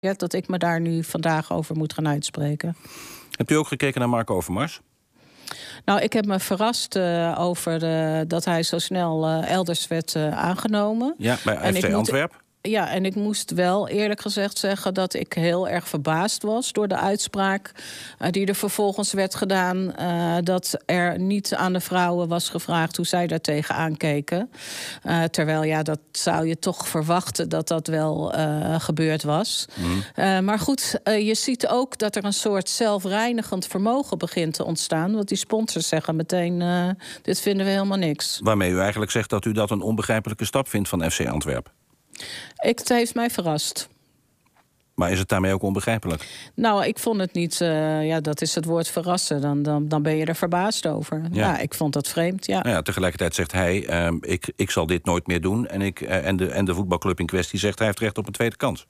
Ja, dat ik me daar nu vandaag over moet gaan uitspreken. Heb u ook gekeken naar Marco Overmars? Nou, ik heb me verrast eh, over eh, dat hij zo snel uh, elders werd aangenomen. Ja, bij AFC Antwerp ja, en ik moest wel eerlijk gezegd zeggen dat ik heel erg verbaasd was door de uitspraak eh, die er vervolgens werd gedaan. Eh, dat er niet aan de vrouwen was gevraagd hoe zij daar aankeken. Eh, terwijl ja, dat zou je toch verwachten dat dat wel gebeurd was. Mhm. maar goed, je ziet ook dat er een soort zelfreinigend vermogen begint te ontstaan. Want die sponsors zeggen meteen: dit vinden we helemaal niks. Waarmee u eigenlijk zegt dat u dat een onbegrijpelijke stap vindt van FC Antwerpen. Ik, het heeft mij verrast. Maar is het daarmee ook onbegrijpelijk? Nou, ik vond het niet. Eh, ja, dat is het woord verrassen. Dan, dan, dan ben je er verbaasd over. Ja, ik vond dat vreemd. Ja. Nou ja tegelijkertijd zegt hij: ehm, ik, ik zal dit nooit meer doen. En, ik, eh, en, de, en de voetbalclub in kwestie zegt: hij heeft recht op een tweede kans.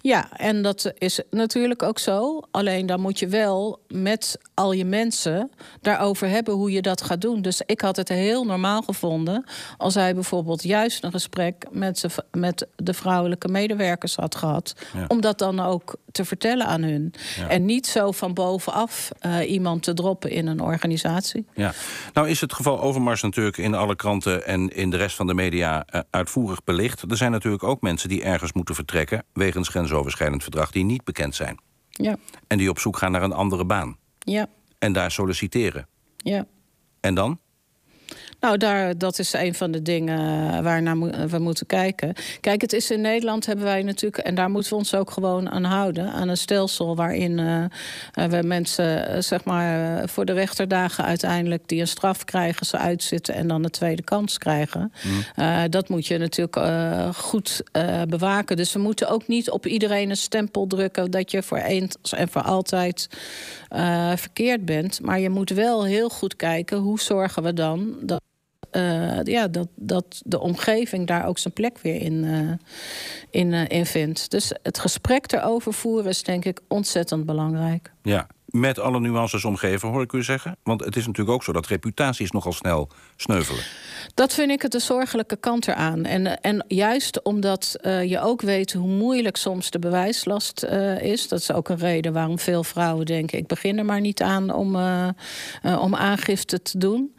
Ja, en dat is natuurlijk ook zo. Alleen dan moet je wel met al je mensen daarover hebben hoe je dat gaat doen. Dus ik had het heel normaal gevonden als hij bijvoorbeeld juist een gesprek met, ze, met de vrouwelijke medewerkers had gehad. Om dat dan ook te vertellen aan hun. En niet zo van bovenaf eh, iemand te droppen in een organisatie. Ja, nou is het geval Overmars natuurlijk in alle kranten en in de rest van de media eh, uitvoerig belicht. Er zijn natuurlijk ook mensen die ergens moeten vertrekken wegens grensoverschrijdend verdrag die niet bekend zijn. Ja. En die op zoek gaan naar een andere baan. Ja. En daar solliciteren. Ja. En dan? Nou, daar, dat is een van de dingen waar naar we moeten kijken. Kijk, het is in Nederland hebben wij natuurlijk, en daar moeten we ons ook gewoon aan houden, aan een stelsel waarin eh, eh, we mensen, eh, zeg maar, voor de rechterdagen uiteindelijk die een straf krijgen, ze uitzitten en dan een tweede kans krijgen. Mm. dat moet je natuurlijk goed bewaken. Dus we moeten ook niet op iedereen een stempel drukken dat je voor eens en voor altijd verkeerd bent. Maar je moet wel heel goed kijken hoe zorgen we dan dat. Eh, ja, dat, dat de omgeving daar ook zijn plek weer in, eh, in, eh, in vindt. Dus het gesprek erover voeren is denk ik ontzettend belangrijk. Ja, met alle nuances omgeven, hoor ik u zeggen? Want het is natuurlijk ook zo dat reputaties nogal snel sneuvelen. Dat vind ik het de zorgelijke kant eraan. En, en juist omdat eh, je ook weet hoe moeilijk soms de bewijslast eh, is. Dat is ook een reden waarom veel vrouwen denken: ik begin er maar niet aan om, eh, om aangifte te doen.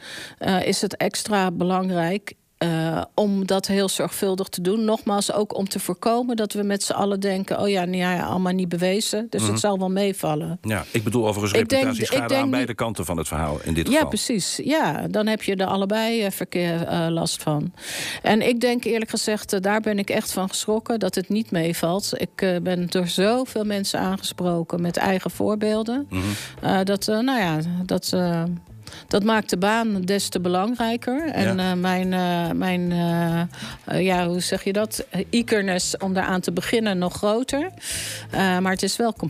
is het extra belangrijk eh, om dat heel zorgvuldig te doen. Nogmaals, ook om te voorkomen dat we met z'n allen denken... oh ja, nou ja, allemaal niet bewezen, dus het mhm. zal wel meevallen. Ja, ik bedoel overigens ik reputatieschade aan beide kanten van het verhaal in dit geval. Ja, precies. Ja, dan heb je er allebei eh, verkeer eh, last van. En ik denk eerlijk gezegd, daar ben ik echt van geschrokken... dat het niet meevalt. Ik ben door zoveel mensen aangesproken met eigen voorbeelden... Mm dat, nou ja, dat dat maakt de baan des te belangrijker. En eh, mijn, uh, mijn eh, ja, hoe zeg je dat? Eagerness om daaraan te beginnen nog groter. maar het is wel complex.